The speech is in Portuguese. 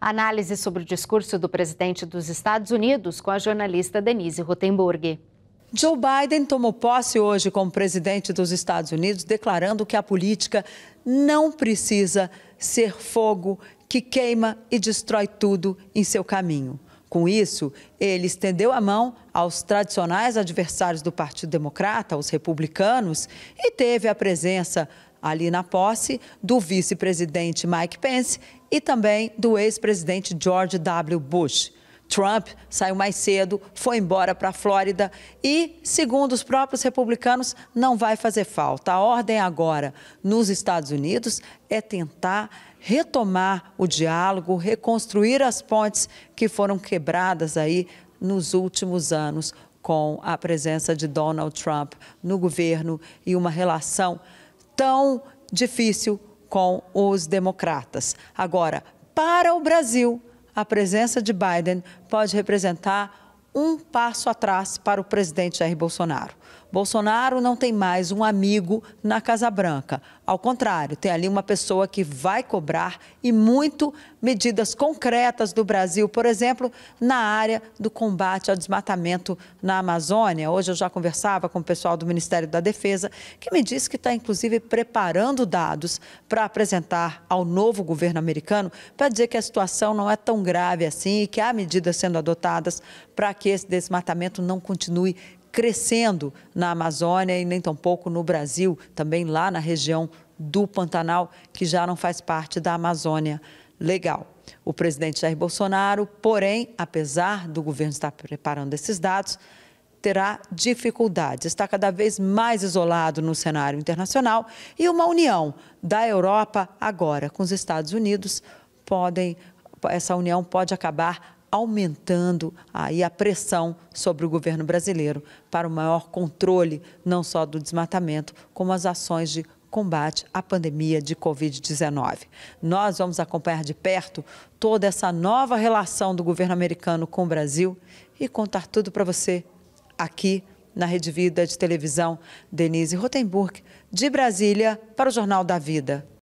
Análise sobre o discurso do presidente dos Estados Unidos com a jornalista Denise Rotenburg. Joe Biden tomou posse hoje como presidente dos Estados Unidos, declarando que a política não precisa ser fogo que queima e destrói tudo em seu caminho. Com isso, ele estendeu a mão aos tradicionais adversários do Partido Democrata, os republicanos, e teve a presença ali na posse do vice-presidente Mike Pence e também do ex-presidente George W. Bush. Trump saiu mais cedo, foi embora para a Flórida e, segundo os próprios republicanos, não vai fazer falta. A ordem agora nos Estados Unidos é tentar retomar o diálogo, reconstruir as pontes que foram quebradas aí nos últimos anos com a presença de Donald Trump no governo e uma relação tão difícil com os democratas. Agora, para o Brasil, a presença de Biden pode representar um passo atrás para o presidente Jair Bolsonaro. Bolsonaro não tem mais um amigo na Casa Branca. Ao contrário, tem ali uma pessoa que vai cobrar e muito medidas concretas do Brasil, por exemplo, na área do combate ao desmatamento na Amazônia. Hoje eu já conversava com o pessoal do Ministério da Defesa, que me disse que está inclusive preparando dados para apresentar ao novo governo americano para dizer que a situação não é tão grave assim e que há medidas sendo adotadas para que esse desmatamento não continue crescendo na Amazônia e nem tampouco no Brasil, também lá na região do Pantanal, que já não faz parte da Amazônia legal. O presidente Jair Bolsonaro, porém, apesar do governo estar preparando esses dados, terá dificuldades. Está cada vez mais isolado no cenário internacional e uma união da Europa agora com os Estados Unidos podem essa união pode acabar aumentando aí a pressão sobre o governo brasileiro para o maior controle não só do desmatamento, como as ações de combate à pandemia de Covid-19. Nós vamos acompanhar de perto toda essa nova relação do governo americano com o Brasil e contar tudo para você aqui na Rede Vida de Televisão. Denise Rotenburg, de Brasília, para o Jornal da Vida.